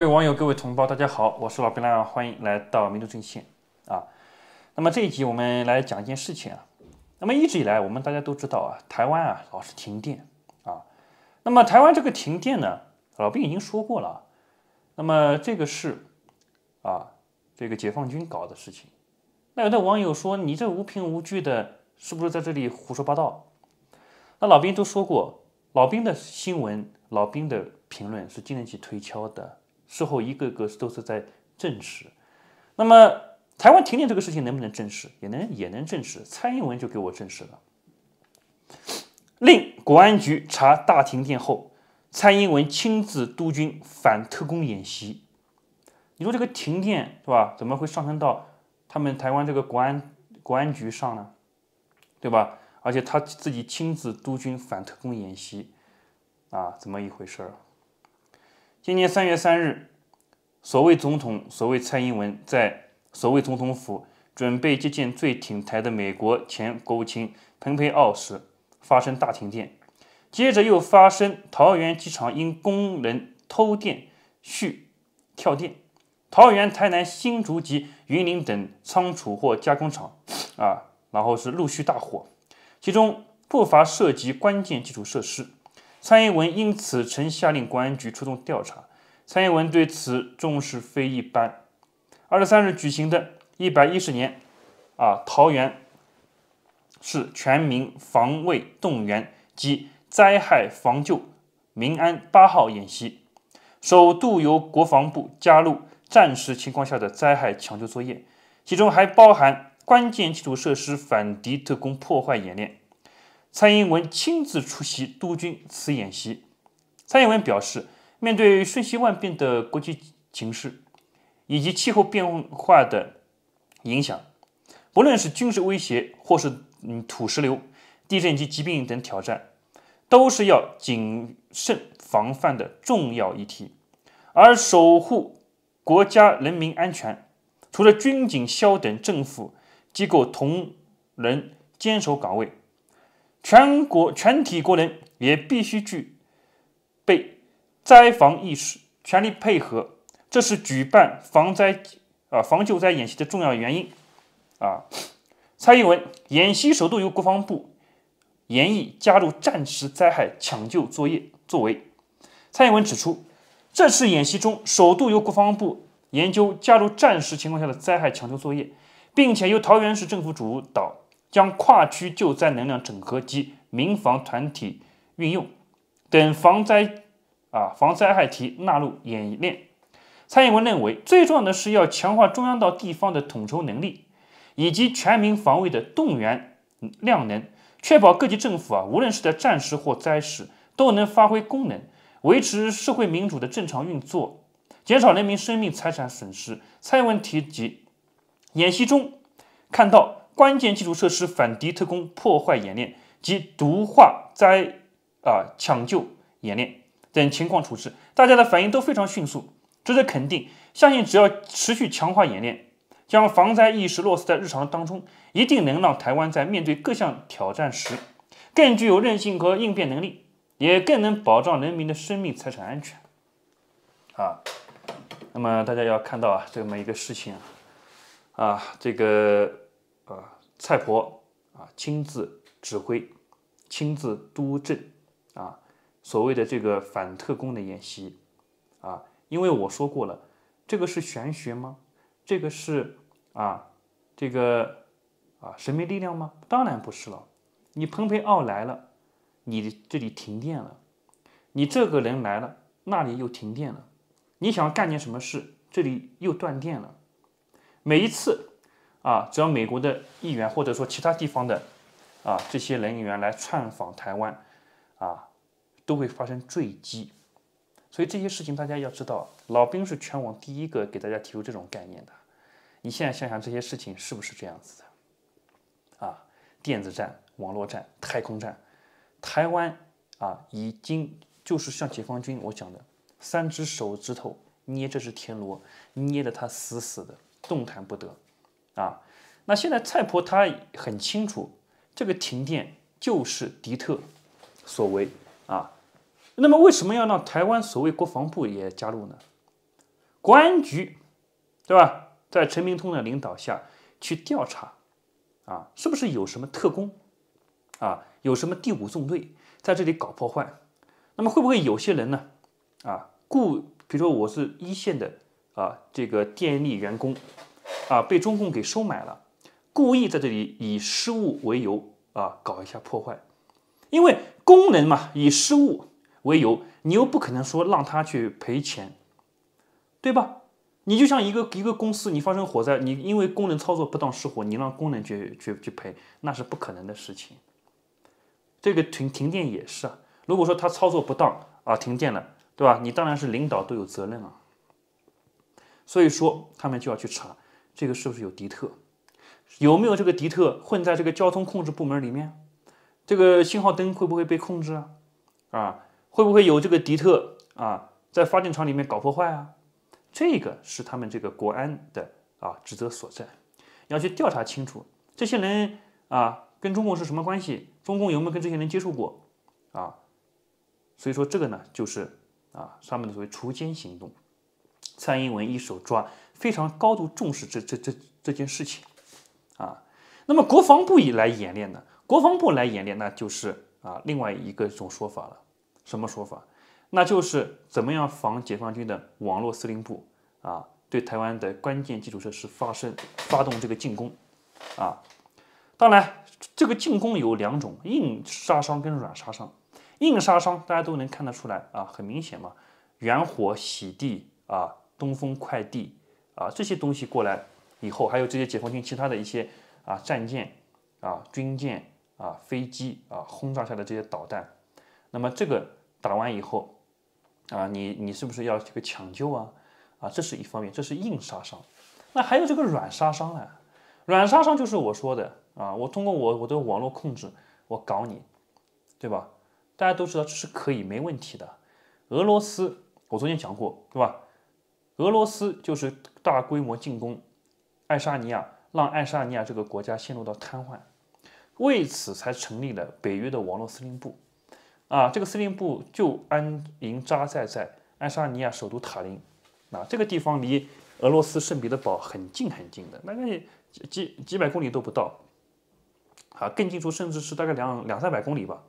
各位网友，各位同胞，大家好，我是老兵亮，欢迎来到民族阵线啊。那么这一集我们来讲一件事情啊。那么一直以来，我们大家都知道啊，台湾啊老是停电啊。那么台湾这个停电呢，老兵已经说过了。那么这个是啊这个解放军搞的事情。那有的网友说，你这无凭无据的，是不是在这里胡说八道？那老兵都说过，老兵的新闻，老兵的评论是经得起推敲的。事后一个个都是在证实，那么台湾停电这个事情能不能证实，也能也能证实。蔡英文就给我证实了，令国安局查大停电后，蔡英文亲自督军反特工演习。你说这个停电是吧？怎么会上升到他们台湾这个国安国安局上呢？对吧？而且他自己亲自督军反特工演习，啊，怎么一回事？今年三月三日，所谓总统、所谓蔡英文在所谓总统府准备接见最挺台的美国前国务卿蓬佩奥时，发生大停电。接着又发生桃园机场因工人偷电续跳电，桃园、台南、新竹及云林等仓储或加工厂，啊，然后是陆续大火，其中不乏涉及关键基础设施。蔡英文因此曾下令国安局出动调查，蔡英文对此重视非一般。二十三日举行的一百一十年啊桃园市全民防卫动员及灾害防救民安八号演习，首度由国防部加入战时情况下的灾害抢救作业，其中还包含关键基础设施反敌特工破坏演练。蔡英文亲自出席督军此演习。蔡英文表示，面对瞬息万变的国际形势以及气候变化的影响，不论是军事威胁，或是嗯土石流、地震及疾病等挑战，都是要谨慎防范的重要议题。而守护国家人民安全，除了军警、消等政府机构同仁坚守岗位。全国全体国人也必须具备灾防意识，全力配合，这是举办防灾啊防救灾演习的重要原因啊。蔡英文演习首度由国防部研议加入战时灾害抢救作业作为。蔡英文指出，这次演习中首度由国防部研究加入战时情况下的灾害抢救作业，并且由桃园市政府主导。将跨区救灾能量整合及民防团体运用等防灾啊防灾害题纳入演练。蔡英文认为，最重要的是要强化中央到地方的统筹能力，以及全民防卫的动员量能，确保各级政府啊无论是在战时或灾时都能发挥功能，维持社会民主的正常运作，减少人民生命财产损失。蔡英文提及演习中看到。关键基础设施反敌特工破坏演练及毒化灾啊抢救演练等情况处置，大家的反应都非常迅速，值得肯定。相信只要持续强化演练，将防灾意识落实在日常当中，一定能让台湾在面对各项挑战时更具有韧性和应变能力，也更能保障人民的生命财产安全。啊，那么大家要看到啊这么一个事情啊，啊这个。蔡婆啊，亲自指挥，亲自督阵啊！所谓的这个反特工的演习啊，因为我说过了，这个是玄学吗？这个是啊，这个啊，神秘力量吗？当然不是了。你蓬佩奥来了，你这里停电了；你这个人来了，那里又停电了；你想干点什么事，这里又断电了。每一次。啊，只要美国的议员或者说其他地方的啊这些人员来窜访台湾，啊，都会发生坠机。所以这些事情大家要知道，老兵是全网第一个给大家提出这种概念的。你现在想想这些事情是不是这样子的？啊，电子战、网络战、太空战，台湾啊已经就是像解放军我讲的三只手指头捏这只田螺，捏得它死死的，动弹不得。啊，那现在蔡婆她很清楚，这个停电就是敌特所为啊。那么为什么要让台湾所谓国防部也加入呢？国安局，对吧？在陈明通的领导下去调查啊，是不是有什么特工啊，有什么第五纵队在这里搞破坏？那么会不会有些人呢？啊，雇，比如说我是一线的啊，这个电力员工。啊，被中共给收买了，故意在这里以失误为由啊，搞一下破坏。因为工人嘛，以失误为由，你又不可能说让他去赔钱，对吧？你就像一个一个公司，你发生火灾，你因为工人操作不当失火，你让工人去去去赔，那是不可能的事情。这个停停电也是，啊，如果说他操作不当啊，停电了，对吧？你当然是领导都有责任啊。所以说，他们就要去查。这个是不是有敌特？有没有这个敌特混在这个交通控制部门里面？这个信号灯会不会被控制啊？啊，会不会有这个敌特啊在发电厂里面搞破坏啊？这个是他们这个国安的啊职责所在，要去调查清楚这些人啊跟中共是什么关系？中共有没有跟这些人接触过啊？所以说这个呢，就是啊上面的所谓锄奸行动。蔡英文一手抓，非常高度重视这这这这件事情啊。那么国防部以来演练呢？国防部来演练，那就是啊另外一个种说法了。什么说法？那就是怎么样防解放军的网络司令部啊对台湾的关键基础设施发生发动这个进攻啊。当然，这个进攻有两种，硬杀伤跟软杀伤。硬杀伤大家都能看得出来啊，很明显嘛，远火洗地啊。东风快递啊，这些东西过来以后，还有这些解放军其他的一些啊战舰啊、军舰啊、飞机啊，轰炸下的这些导弹，那么这个打完以后啊，你你是不是要这个抢救啊？啊，这是一方面，这是硬杀伤。那还有这个软杀伤啊，软杀伤就是我说的啊，我通过我我的网络控制，我搞你，对吧？大家都知道这是可以没问题的。俄罗斯，我昨天讲过，对吧？俄罗斯就是大规模进攻爱沙尼亚，让爱沙尼亚这个国家陷入到瘫痪，为此才成立了北约的网络司令部。啊，这个司令部就安营扎寨在爱沙尼亚首都塔林。啊，这个地方离俄罗斯圣彼得堡很近很近的，大概几几几百公里都不到。啊，更近处甚至是大概两两三百公里吧，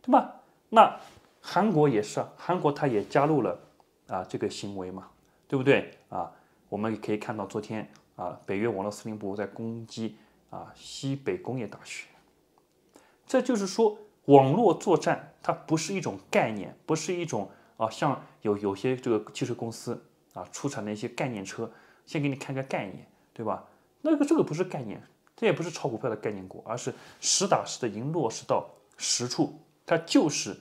对吧？那韩国也是，韩国他也加入了啊这个行为嘛。对不对啊？我们可以看到，昨天啊，北约网络司令部在攻击啊西北工业大学。这就是说，网络作战它不是一种概念，不是一种啊，像有有些这个汽车公司啊出产的一些概念车，先给你看个概念，对吧？那个这个不是概念，这也不是炒股票的概念股，而是实打实的，已经落实到实处。它就是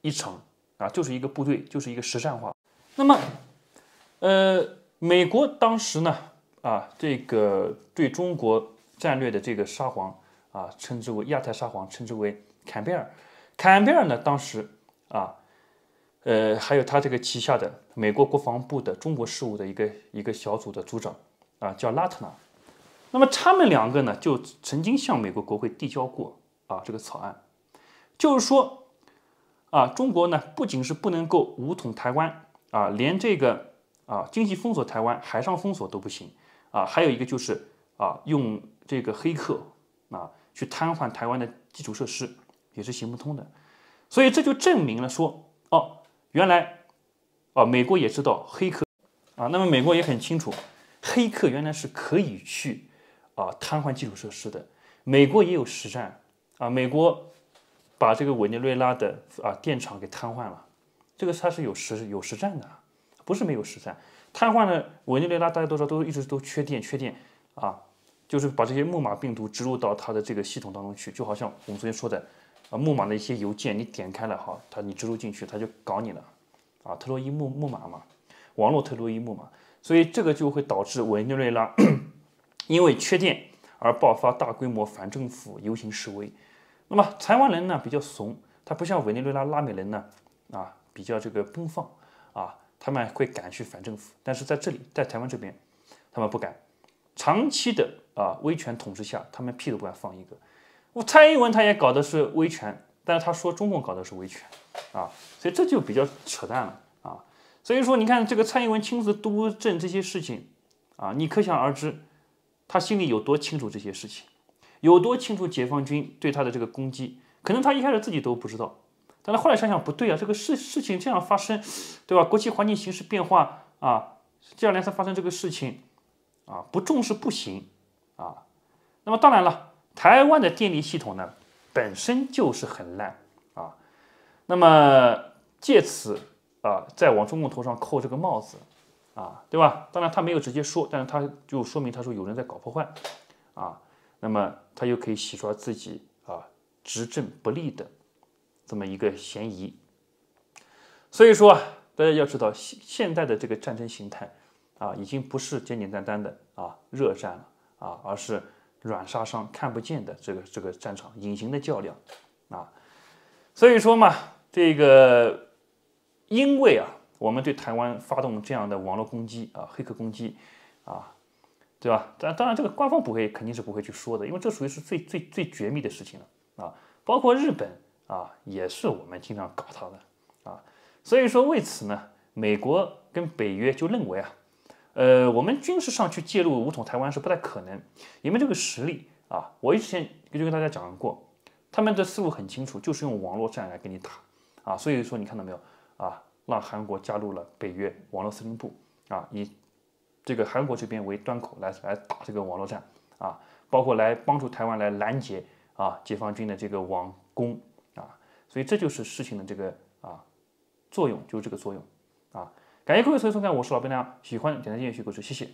一场啊，就是一个部队，就是一个实战化。那么，呃，美国当时呢，啊，这个对中国战略的这个沙皇啊，称之为亚太沙皇，称之为坎贝尔。坎贝尔呢，当时啊，呃，还有他这个旗下的美国国防部的中国事务的一个一个小组的组长啊，叫拉特纳。那么他们两个呢，就曾经向美国国会递交过啊这个草案，就是说，啊，中国呢，不仅是不能够武统台湾啊，连这个。啊，经济封锁、台湾海上封锁都不行，啊，还有一个就是啊，用这个黑客啊去瘫痪台湾的基础设施也是行不通的，所以这就证明了说，哦，原来，啊，美国也知道黑客啊，那么美国也很清楚，黑客原来是可以去啊瘫痪基础设施的，美国也有实战啊，美国把这个委内瑞拉的啊电厂给瘫痪了，这个它是有实有实战的。不是没有实战。瘫痪了委内瑞拉，大家都知道，都一直都缺电，缺电啊，就是把这些木马病毒植入到它的这个系统当中去，就好像我们昨天说的，啊，木马的一些邮件你点开了哈，它你植入进去，它就搞你了啊，特洛伊木木马嘛，网络特洛伊木马，所以这个就会导致委内瑞拉 因为缺电而爆发大规模反政府游行示威。那么，台湾人呢比较怂，他不像委内瑞拉拉美人呢啊比较这个奔放啊。他们会敢去反政府，但是在这里，在台湾这边，他们不敢。长期的啊，威权统治下，他们屁都不敢放一个。我蔡英文他也搞的是威权，但是他说中共搞的是威权啊，所以这就比较扯淡了啊。所以说，你看这个蔡英文亲自督政这些事情啊，你可想而知他心里有多清楚这些事情，有多清楚解放军对他的这个攻击，可能他一开始自己都不知道。那后来想想不对啊，这个事事情这样发生，对吧？国际环境形势变化啊，接二连三发生这个事情，啊，不重视不行啊。那么当然了，台湾的电力系统呢本身就是很烂啊。那么借此啊，再往中共头上扣这个帽子，啊，对吧？当然他没有直接说，但是他就说明他说有人在搞破坏啊。那么他又可以洗刷自己啊执政不力的。这么一个嫌疑，所以说啊，大家要知道现现代的这个战争形态啊，已经不是简简单单的啊热战了啊，而是软杀伤、看不见的这个这个战场、隐形的较量啊。所以说嘛，这个因为啊，我们对台湾发动这样的网络攻击啊、黑客攻击啊，对吧？但当然，这个官方不会肯定是不会去说的，因为这属于是最最最绝密的事情了啊，包括日本。啊，也是我们经常搞他的啊，所以说为此呢，美国跟北约就认为啊，呃，我们军事上去介入武统台湾是不太可能，你们这个实力啊。我之前就跟大家讲过，他们的思路很清楚，就是用网络战来跟你打啊。所以说你看到没有啊，让韩国加入了北约网络司令部啊，以这个韩国这边为端口来来打这个网络战啊，包括来帮助台湾来拦截啊解放军的这个网攻。所以这就是事情的这个啊作用，就是这个作用啊。感谢各位收看，我是老白，大家喜欢点赞、订阅、支持，谢谢。